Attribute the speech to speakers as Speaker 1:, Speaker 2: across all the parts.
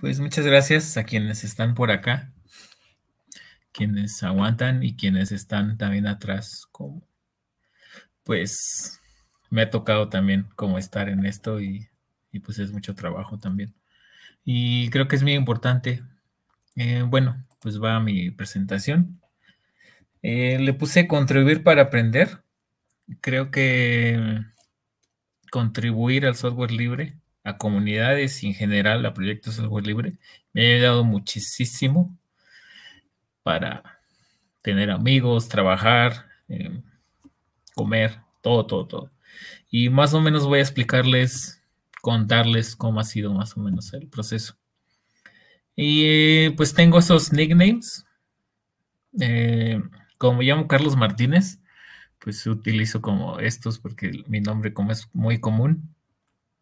Speaker 1: Pues muchas gracias a quienes están por acá, quienes aguantan y quienes están también atrás. Como, pues me ha tocado también como estar en esto y, pues es mucho trabajo también. Y creo que es muy importante. Eh, bueno, pues va mi presentación. Eh, le puse contribuir para aprender. Creo que contribuir al software libre comunidades en general a proyectos de software libre me ha ayudado muchísimo para tener amigos, trabajar, em, comer, todo, todo, todo. Y más o menos voy a explicarles, contarles cómo ha sido más o menos el proceso. Y eh, pues tengo esos nicknames. Eh, como me llamo Carlos Martínez, pues utilizo como estos porque mi nombre como es muy común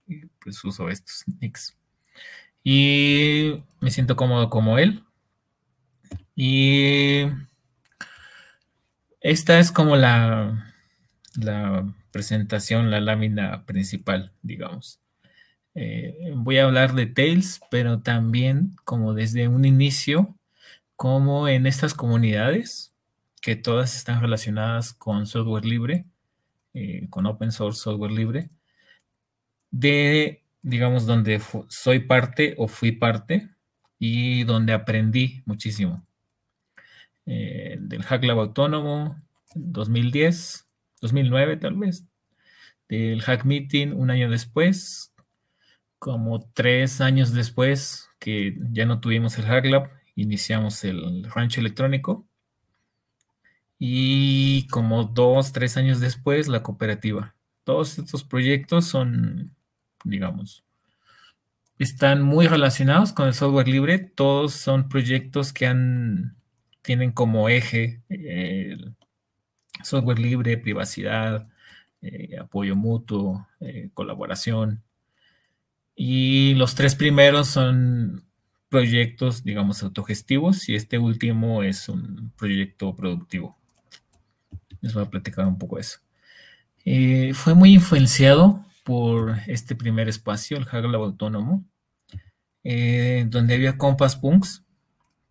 Speaker 1: y pues uso estos nicks. Y me siento cómodo como él. Y esta es como la, la presentación, la lámina principal, digamos. Eh, voy a hablar de Tails, pero también como desde un inicio, como en estas comunidades, que todas están relacionadas con software libre, eh, con open source software libre, de, digamos, donde soy parte o fui parte y donde aprendí muchísimo. Eh, del Hack Lab Autónomo, 2010, 2009 tal vez, del Hack Meeting un año después, como tres años después que ya no tuvimos el Hack Lab, iniciamos el rancho electrónico y como dos, tres años después la cooperativa. Todos estos proyectos son digamos. Están muy relacionados con el software libre. Todos son proyectos que han, tienen como eje el software libre, privacidad, eh, apoyo mutuo, eh, colaboración. Y los tres primeros son proyectos, digamos, autogestivos y este último es un proyecto productivo. Les voy a platicar un poco eso. Eh, fue muy influenciado por este primer espacio, el Hagla Autónomo, eh, donde había compas punks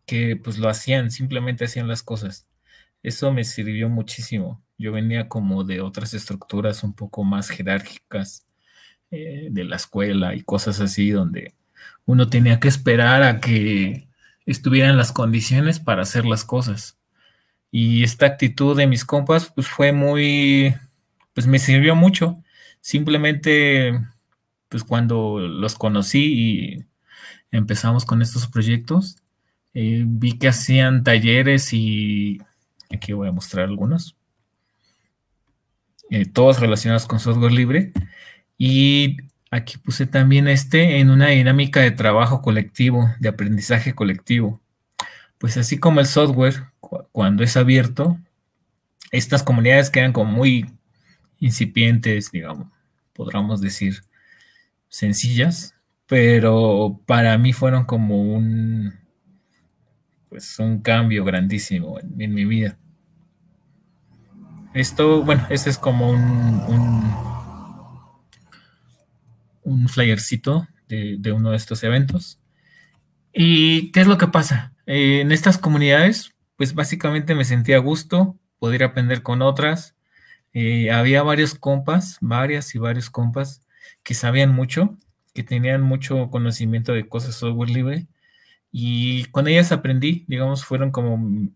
Speaker 1: que pues lo hacían, simplemente hacían las cosas. Eso me sirvió muchísimo. Yo venía como de otras estructuras un poco más jerárquicas eh, de la escuela y cosas así, donde uno tenía que esperar a que estuvieran las condiciones para hacer las cosas. Y esta actitud de mis compas pues fue muy, pues me sirvió mucho Simplemente, pues cuando los conocí y empezamos con estos proyectos, eh, vi que hacían talleres y aquí voy a mostrar algunos, eh, todos relacionados con software libre. Y aquí puse también este en una dinámica de trabajo colectivo, de aprendizaje colectivo. Pues así como el software, cuando es abierto, estas comunidades quedan como muy incipientes, digamos, podríamos decir sencillas, pero para mí fueron como un, pues un cambio grandísimo en, mi vida. Esto, bueno, este es como un, un, un flyercito de, uno de estos eventos. ¿Y qué es lo que pasa? Eh, en estas comunidades, pues básicamente me sentía a gusto, poder aprender con otras, eh, había varios compas, varias y varios compas que sabían mucho, que tenían mucho conocimiento de cosas de software libre y con ellas aprendí, digamos, fueron como,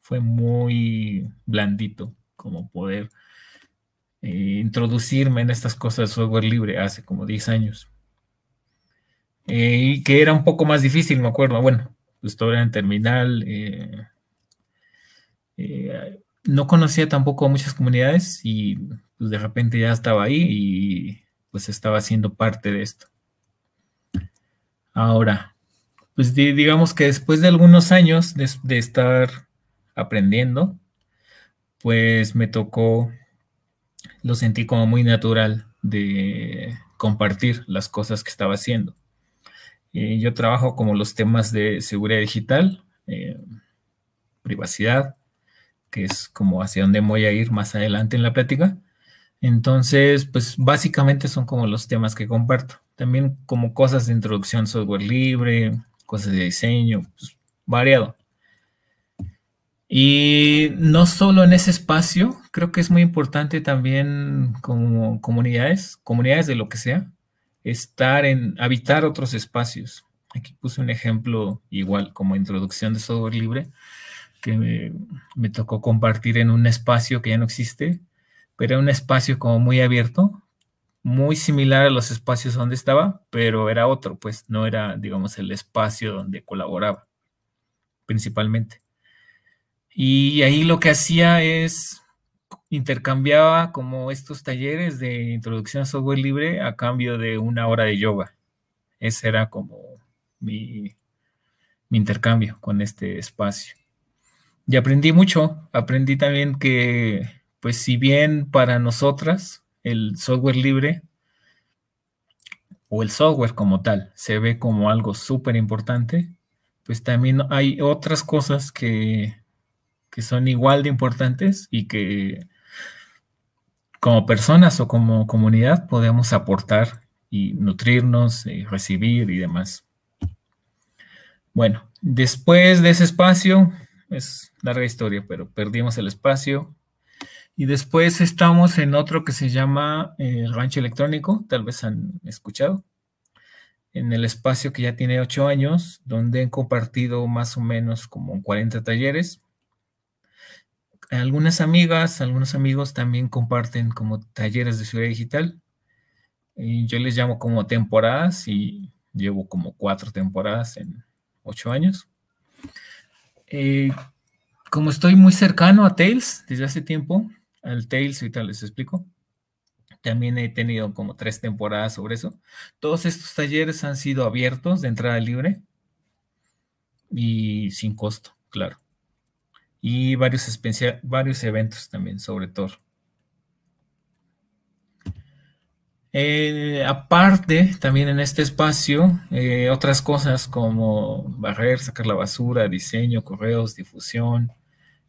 Speaker 1: fue muy blandito como poder eh, introducirme en estas cosas de software libre hace como 10 años. Eh, y que era un poco más difícil, me acuerdo. Bueno, pues era en terminal no conocía tampoco muchas comunidades y pues, de repente ya estaba ahí y pues estaba siendo parte de esto. Ahora, pues digamos que después de algunos años de, estar aprendiendo, pues me tocó, lo sentí como muy natural de compartir las cosas que estaba haciendo. Eh, yo trabajo como los temas de seguridad digital, eh, privacidad, que es como hacia dónde voy a ir más adelante en la plática. Entonces, pues básicamente son como los temas que comparto. También como cosas de introducción, software libre, cosas de diseño, pues, variado. Y no solo en ese espacio, creo que es muy importante también como comunidades, comunidades de lo que sea, estar en, habitar otros espacios. Aquí puse un ejemplo igual como introducción de software libre que me, tocó compartir en un espacio que ya no existe, pero era un espacio como muy abierto, muy similar a los espacios donde estaba, pero era otro, pues no era, digamos, el espacio donde colaboraba principalmente. Y ahí lo que hacía es intercambiaba como estos talleres de introducción a software libre a cambio de una hora de yoga. Ese era como mi intercambio con este espacio y aprendí mucho. Aprendí también que, pues si bien para nosotras el software libre o el software como tal se ve como algo súper importante, pues también hay otras cosas que, que son igual de importantes y que como personas o como comunidad podemos aportar y nutrirnos y eh, recibir y demás. Bueno, después de ese espacio es larga historia, pero perdimos el espacio. Y después estamos en otro que se llama el eh, Rancho Electrónico, tal vez han escuchado, en el espacio que ya tiene ocho años, donde han compartido más o menos como 40 talleres. Algunas amigas, algunos amigos también comparten como talleres de ciudad digital. Y yo les llamo como temporadas y llevo como cuatro temporadas en ocho años. Eh, como estoy muy cercano a Tails desde hace tiempo, al Tails, ahorita les explico. También he tenido como tres temporadas sobre eso. Todos estos talleres han sido abiertos de entrada libre y sin costo, claro. Y varios, varios eventos también sobre todo. Eh, aparte, también en este espacio, eh, otras cosas como barrer, sacar la basura, diseño, correos, difusión,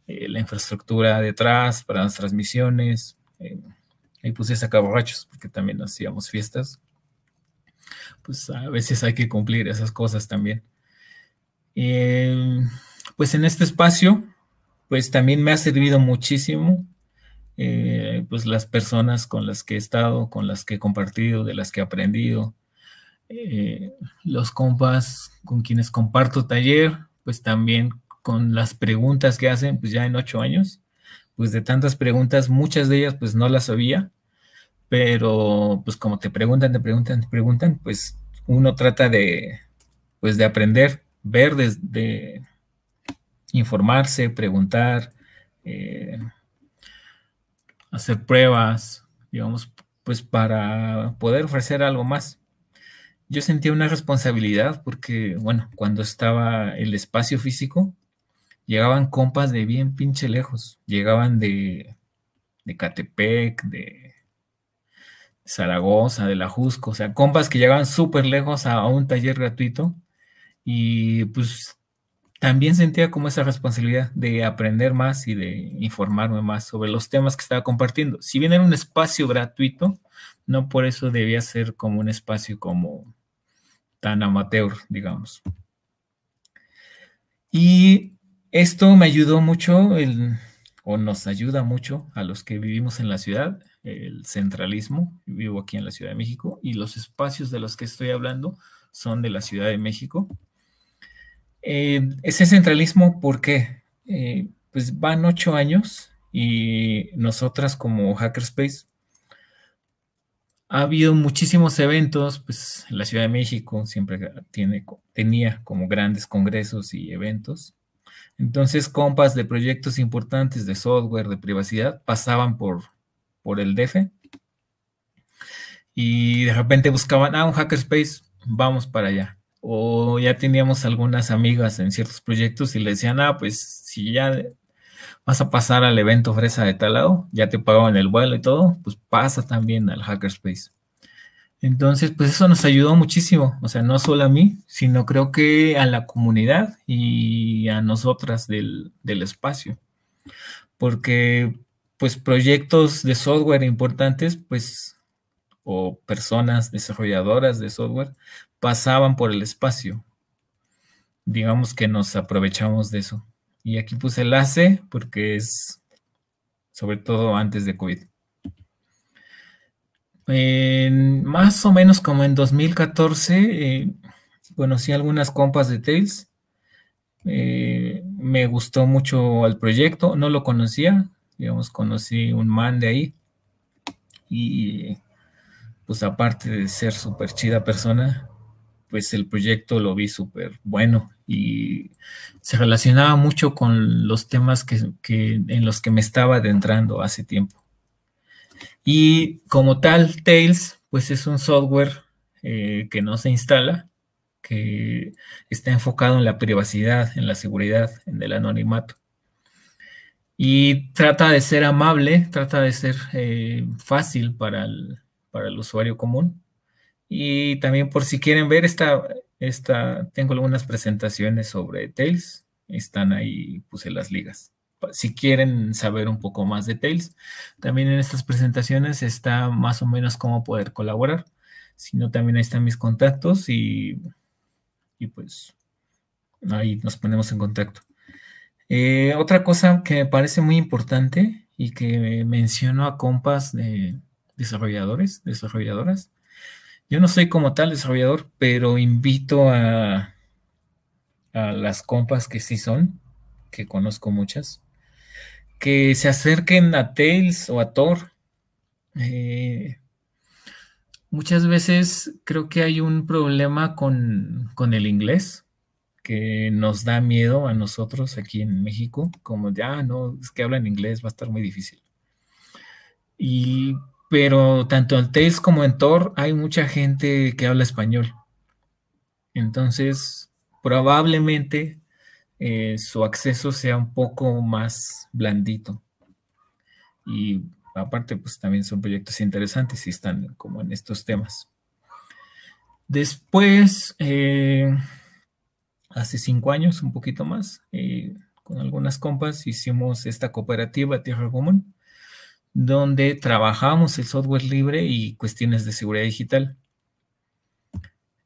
Speaker 1: eh, la infraestructura detrás para las transmisiones. ahí puse sacar borrachos porque también hacíamos fiestas. Pues a veces hay que cumplir esas cosas también. pues en este espacio, pues también me ha servido muchísimo eh, pues las personas con las que he estado, con las que he compartido, de las que he aprendido, eh, los compas con quienes comparto taller, pues también con las preguntas que hacen, pues ya en ocho años, pues de tantas preguntas, muchas de ellas pues no las sabía, pero pues como te preguntan, te preguntan, te preguntan, pues uno trata de, pues de aprender, ver de informarse, preguntar, eh, hacer pruebas, digamos, pues para poder ofrecer algo más. Yo sentía una responsabilidad porque, bueno, cuando estaba el espacio físico, llegaban compas de bien pinche lejos, llegaban de, de Catepec, de Zaragoza, de La Jusco, o sea, compas que llegaban súper lejos a un taller gratuito y pues también sentía como esa responsabilidad de aprender más y de informarme más sobre los temas que estaba compartiendo. Si bien era un espacio gratuito, no por eso debía ser como un espacio como tan amateur, digamos. Y esto me ayudó mucho, o nos ayuda mucho a los que vivimos en la ciudad, el centralismo, vivo aquí en la Ciudad de México, y los espacios de los que estoy hablando son de la Ciudad de México. Eh, ese centralismo, ¿por qué? Eh, pues van ocho años y nosotras como Hackerspace ha habido muchísimos eventos, pues la Ciudad de México siempre tiene, tenía como grandes congresos y eventos. Entonces, compas de proyectos importantes de software, de privacidad, pasaban por, por el DF y de repente buscaban, ah, un hackerspace, vamos para allá o ya teníamos algunas amigas en ciertos proyectos y le decían, ah, pues si ya vas a pasar al evento fresa de tal lado... ya te pagaban el vuelo y todo, pues pasa también al hackerspace. Entonces, pues eso nos ayudó muchísimo, o sea, no solo a mí, sino creo que a la comunidad y a nosotras del, del espacio, porque pues proyectos de software importantes, pues, o personas desarrolladoras de software, pasaban por el espacio. Digamos que nos aprovechamos de eso. Y aquí puse el hace porque es sobre todo antes de COVID. más o menos como en 2014 eh, conocí algunas compas de Tails. Eh, me gustó mucho el proyecto, no lo conocía, digamos, conocí un man de ahí. Y pues aparte de ser súper chida persona, pues el proyecto lo vi súper bueno y se relacionaba mucho con los temas que, en los que me estaba adentrando hace tiempo. Y como tal, Tails, pues es un software eh, que no se instala, que está enfocado en la privacidad, en la seguridad, en el anonimato. Y trata de ser amable, trata de ser eh, fácil para para el usuario común y también por si quieren ver esta, esta tengo algunas presentaciones sobre Tails, están ahí, puse las ligas. Si quieren saber un poco más de Tails, también en estas presentaciones está más o menos cómo poder colaborar. Si no, también ahí están mis contactos y, y pues ahí nos ponemos en contacto. Eh, otra cosa que me parece muy importante y que menciono a compas de desarrolladores, desarrolladoras, yo no soy como tal desarrollador, pero invito a, las compas que sí son, que conozco muchas, que se acerquen a Tails o a Thor. Eh, muchas veces creo que hay un problema con, el inglés que nos da miedo a nosotros aquí en México, como ya ah, no, es que hablan inglés, va a estar muy difícil. Y pero tanto en Tales como en Thor hay mucha gente que habla español. Entonces, probablemente eh, su acceso sea un poco más blandito. Y aparte, pues también son proyectos interesantes y están como en estos temas. Después, eh, hace cinco años, un poquito más, eh, con algunas compas hicimos esta cooperativa Tierra Común donde trabajamos el software libre y cuestiones de seguridad digital.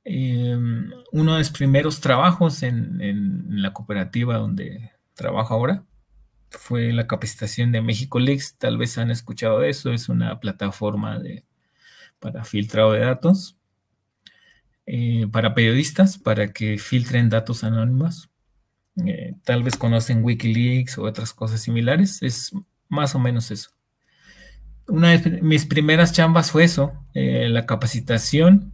Speaker 1: Em, uno de mis primeros trabajos en, la cooperativa donde trabajo ahora fue la capacitación de México Leaks. Tal vez han escuchado eso. Es una plataforma para filtrado de datos eh, para periodistas, para que filtren datos anónimos. Eh, tal vez conocen Wikileaks o otras cosas similares. Es más o menos eso una de mis primeras chambas fue eso, eh, la capacitación.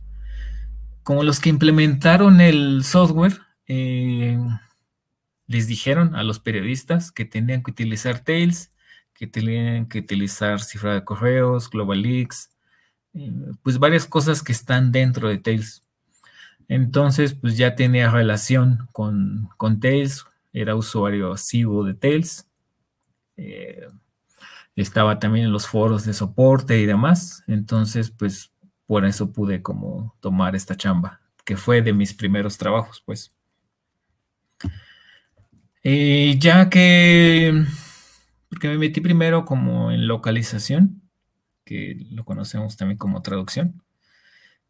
Speaker 1: Como los que implementaron el software, eh, les dijeron a los periodistas que tenían que utilizar Tails, que tenían que utilizar cifra de correos, global eh, pues varias cosas que están dentro de Tails. Entonces, pues ya tenía relación con, con Tails, era usuario asivo de Tails. Eh, estaba también en los foros de soporte y demás, entonces pues por eso pude como tomar esta chamba, que fue de mis primeros trabajos, pues. Eh, ya que, porque me metí primero como en localización, que lo conocemos también como traducción.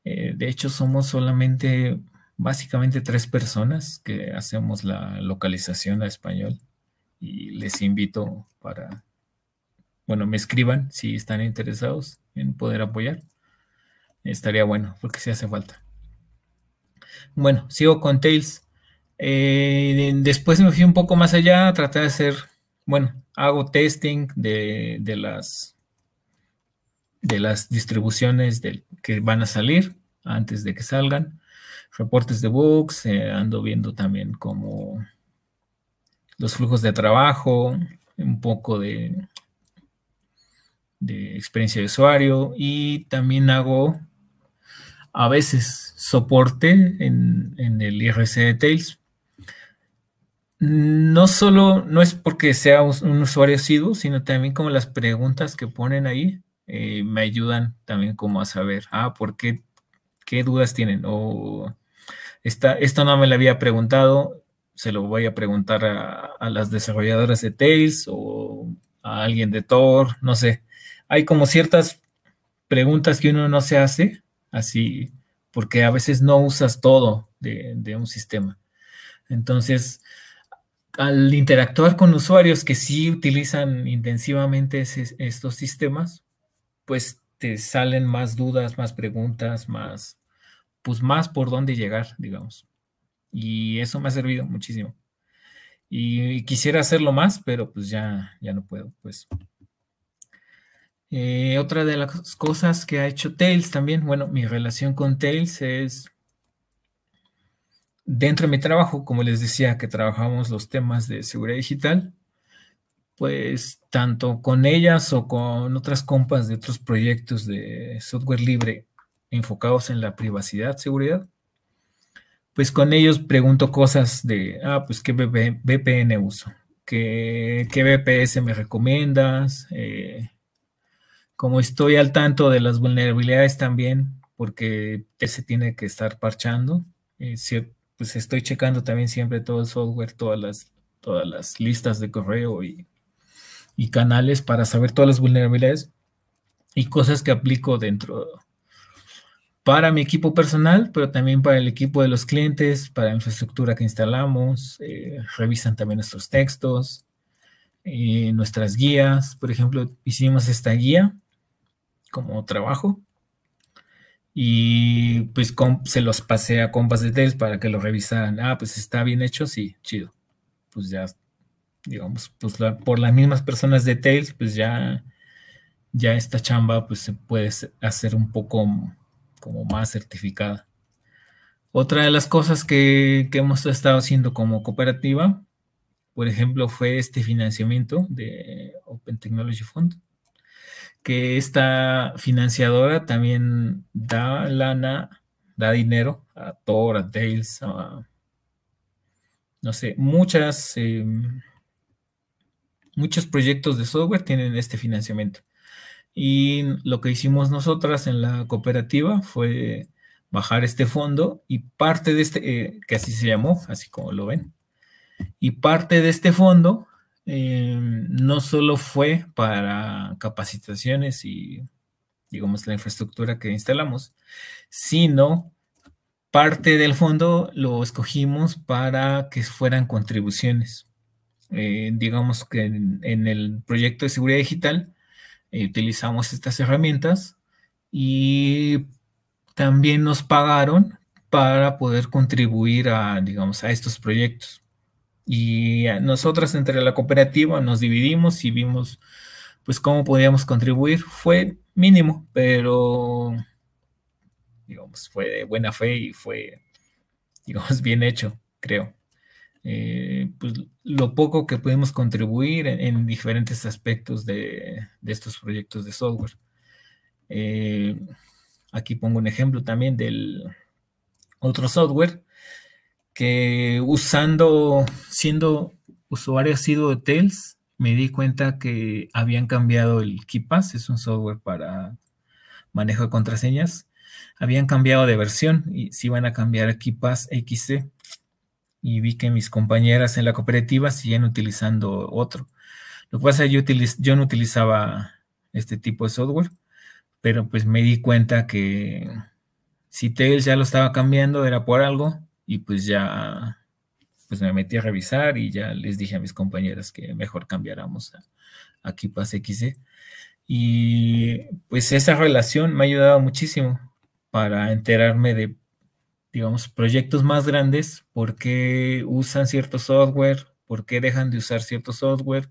Speaker 1: Eh, de hecho, somos solamente, básicamente, tres personas que hacemos la localización a español y les invito para bueno, me escriban si están interesados en poder apoyar. Estaría bueno, porque si hace falta. Bueno, sigo con Tails. Eh, después me fui un poco más allá, traté de hacer, bueno, hago testing de, las de las distribuciones que van a salir antes de que salgan. Reportes de bugs, eh, ando viendo también como los flujos de trabajo, un poco de de experiencia de usuario y también hago a veces soporte en, el IRC de Tails. No solo, no es porque sea un, usuario asiduo, sino también como las preguntas que ponen ahí eh, me ayudan también como a saber, ah, ¿por qué? ¿Qué dudas tienen? O esta, esto no me lo había preguntado, se lo voy a preguntar a, a las desarrolladoras de Tails o alguien de Thor, no sé. Hay como ciertas preguntas que uno no se hace, así, porque a veces no usas todo de, un sistema. Entonces, al interactuar con usuarios que sí utilizan intensivamente estos sistemas, pues te salen más dudas, más preguntas, más, pues más por dónde llegar, digamos. Y eso me ha servido muchísimo y quisiera hacerlo más, pero pues ya, ya no puedo, pues. Eh, otra de las cosas que ha hecho Tails también, bueno, mi relación con Tails es dentro de mi trabajo, como les decía, que trabajamos los temas de seguridad digital, pues tanto con ellas o con otras compas de otros proyectos de software libre enfocados en la privacidad, seguridad, pues con ellos pregunto cosas de, ah, pues qué VPN uso, qué, qué VPS me recomiendas, eh, como estoy al tanto de las vulnerabilidades también, porque se tiene que estar parchando, eh, pues estoy checando también siempre todo el software, todas las, todas las listas de correo y, y canales para saber todas las vulnerabilidades y cosas que aplico dentro para mi equipo personal, pero también para el equipo de los clientes, para la infraestructura que instalamos, eh, revisan también nuestros textos, eh, nuestras guías. Por ejemplo, hicimos esta guía como trabajo y pues se los pasé a compas de test para que lo revisaran. Ah, pues está bien hecho, sí, chido. Pues ya, digamos, pues por las mismas personas de Tails, pues ya, ya esta chamba pues se puede hacer un poco como más certificada. Otra de las cosas que, hemos estado haciendo como cooperativa, por ejemplo, fue este financiamiento de Open Technology Fund, que esta financiadora también da lana, da dinero a Thor, a Dales, a, no sé, muchas, em, muchos proyectos de software tienen este financiamiento. Y lo que hicimos nosotras en la cooperativa fue bajar este fondo y parte de este, eh, que así se llamó, así como lo ven, y parte de este fondo em, no solo fue para capacitaciones y, digamos, la infraestructura que instalamos, sino parte del fondo lo escogimos para que fueran contribuciones. Eh, digamos que en el proyecto de seguridad digital, eh, utilizamos estas herramientas y también nos pagaron para poder contribuir a, digamos, a estos proyectos. Y nosotras entre la cooperativa nos dividimos y vimos pues cómo podíamos contribuir. Fue mínimo, pero digamos, fue de buena fe y fue, digamos, bien hecho, creo. Eh, pues, lo poco que podemos contribuir en, diferentes aspectos de, estos proyectos de software. Eh, aquí pongo un ejemplo también del otro software que usando, siendo usuario sido de Tails, me di cuenta que habían cambiado el KeePass, es un software para manejo de contraseñas, habían cambiado de versión y si van a cambiar a KeePass XC y vi que mis compañeras en la cooperativa siguen utilizando otro. Lo que pasa es que yo, yo no utilizaba este tipo de software, pero pues me di cuenta que si Tails ya lo estaba cambiando era por algo y pues ya pues me metí a revisar y ya les dije a mis compañeras que mejor cambiáramos a, a Kipas XC. Y pues esa relación me ha ayudado muchísimo para enterarme de digamos, proyectos más grandes, por qué usan cierto software, por qué dejan de usar cierto software,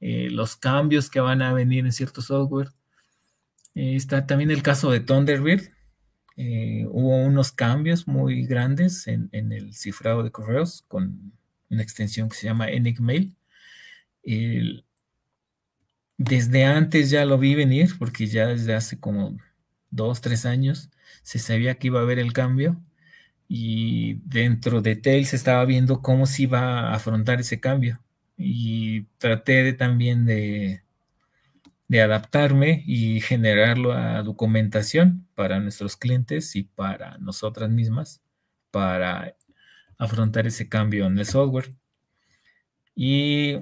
Speaker 1: eh, los cambios que van a venir en cierto software. Eh, está también el caso de Thunderbird. Eh, hubo unos cambios muy grandes en, el cifrado de correos con una extensión que se llama Enigmail. desde antes ya lo vi venir, porque ya desde hace como dos, tres años se sabía que iba a haber el cambio y dentro de Tails estaba viendo cómo se iba a afrontar ese cambio y traté de, también de, adaptarme y generarlo a documentación para nuestros clientes y para nosotras mismas para afrontar ese cambio en el software. Y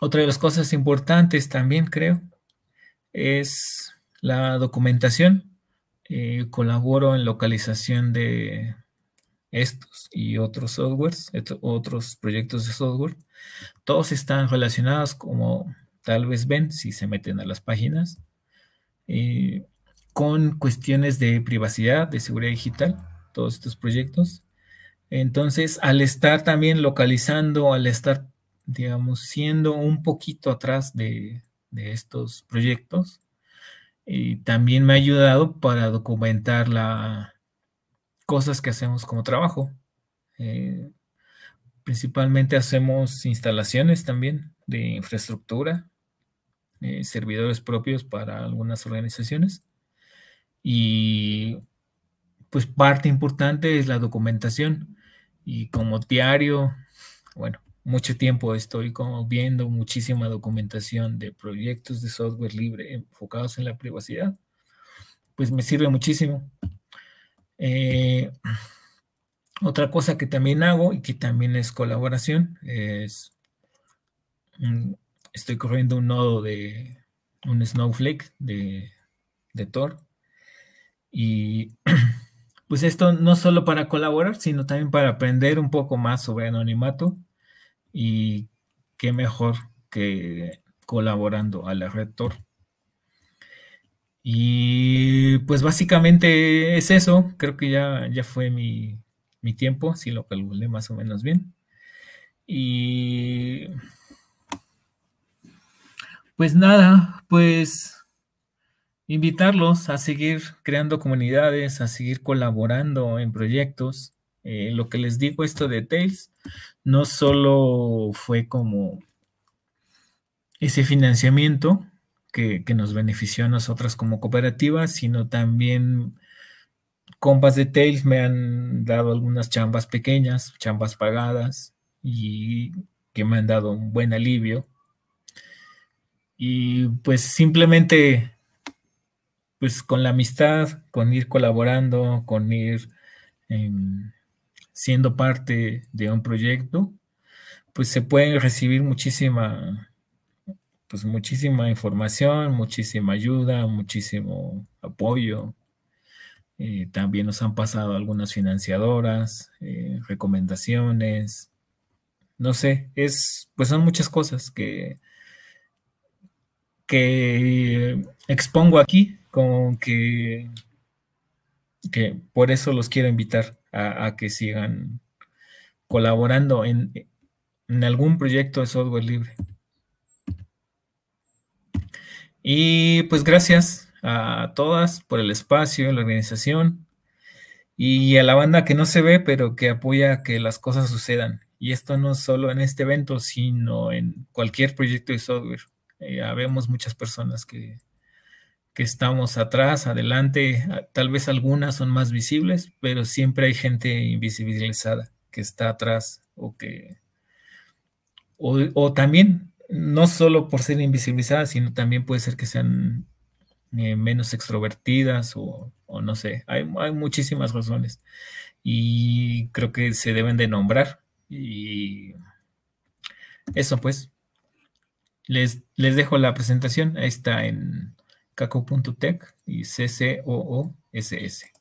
Speaker 1: otra de las cosas importantes también creo es la documentación. Eh, colaboro en localización de, estos y otros softwares, otros proyectos de software, todos están relacionados como tal vez ven si se meten a las páginas, eh, con cuestiones de privacidad, de seguridad digital, todos estos proyectos. Entonces, al estar también localizando, al estar, digamos, siendo un poquito atrás de, de estos proyectos, eh, también me ha ayudado para documentar la, cosas que hacemos como trabajo. Eh, principalmente hacemos instalaciones también de infraestructura, eh, servidores propios para algunas organizaciones. Y pues parte importante es la documentación. Y como diario, bueno, mucho tiempo estoy como viendo muchísima documentación de proyectos de software libre enfocados en la privacidad, pues me sirve muchísimo. Eh, otra cosa que también hago y que también es colaboración es, estoy corriendo un nodo de un snowflake de, de Tor y pues esto no solo para colaborar, sino también para aprender un poco más sobre anonimato y qué mejor que colaborando a la red Tor. Y pues básicamente es eso. Creo que ya, ya fue mi, tiempo, si lo calculé más o menos bien. Y pues nada, pues invitarlos a seguir creando comunidades, a seguir colaborando en proyectos. Eh, lo que les digo esto de Tails, no solo fue como ese financiamiento, que, nos benefició a nosotras como cooperativas, sino también compas de Tails me han dado algunas chambas pequeñas, chambas pagadas y que me han dado un buen alivio. Y pues simplemente, pues con la amistad, con ir colaborando, con ir em, siendo parte de un proyecto, pues se pueden recibir muchísima pues, muchísima información, muchísima ayuda, muchísimo apoyo. Eh, también nos han pasado algunas financiadoras, eh, recomendaciones, no sé, es, pues son muchas cosas que, que expongo aquí, como que, que por eso los quiero invitar a, a que sigan colaborando en, en algún proyecto de software libre. Y pues gracias a todas por el espacio, la organización y a la banda que no se ve, pero que apoya que las cosas sucedan. Y esto no solo en este evento, sino en cualquier proyecto de software. Ya eh, vemos muchas personas que, estamos atrás, adelante, ah, tal vez algunas son más visibles, pero siempre hay gente invisibilizada que está atrás o que... o también no solo por ser invisibilizadas, sino también puede ser que sean eh, menos extrovertidas o, no sé, hay, muchísimas razones y creo que se deben de nombrar y eso pues. Les, les dejo la presentación, ahí está en caco.tech y o s